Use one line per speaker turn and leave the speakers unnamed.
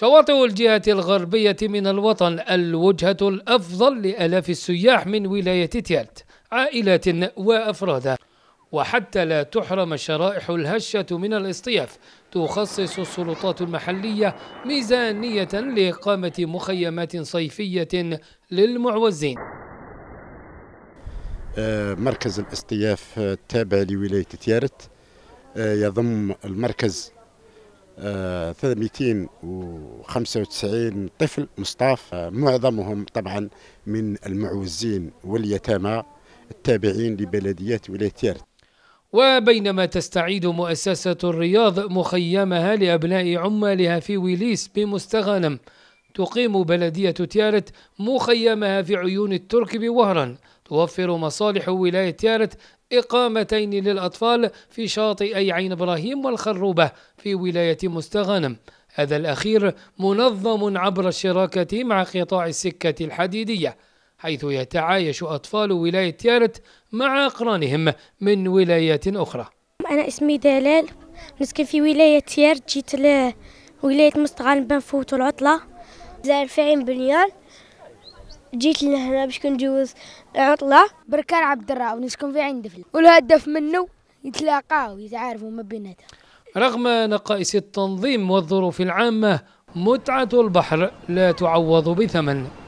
شواطئ الجهة الغربية من الوطن الوجهة الأفضل لألاف السياح من ولاية تيالت عائلات وأفراد وحتى لا تحرم الشرائح الهشة من الاصطياف تخصص السلطات المحلية ميزانية لإقامة مخيمات صيفية للمعوزين
آه، مركز الاصطياف آه، التابع لولاية تيارت آه، يضم المركز 395 طفل مصطاف معظمهم طبعا من المعوزين واليتامى التابعين لبلديات ولاية تيرت
وبينما تستعيد مؤسسة الرياض مخيمها لأبناء عمالها في ويليس بمستغانم تقيم بلدية تيارت مخيمها في عيون الترك بوهران توفر مصالح ولاية تيارت إقامتين للأطفال في شاطئي عين إبراهيم والخروبة في ولاية مستغانم هذا الأخير منظم عبر الشراكة مع قطاع السكة الحديدية حيث يتعايش أطفال ولاية تيارت مع أقرانهم من ولايات أخرى
أنا اسمي دلال نسكن في ولاية تيارت جيت لولاية مستغانم بنفوت العطلة زائر فعين بنيان جيت لهنا باش كنجوز
عطلة بركان عبد الراو نسكن في عين دفل والهدف منه يتلاقاو يتعارفوا ما بيناتهم
رغم نقائص التنظيم والظروف العامه متعه البحر لا تعوض بثمن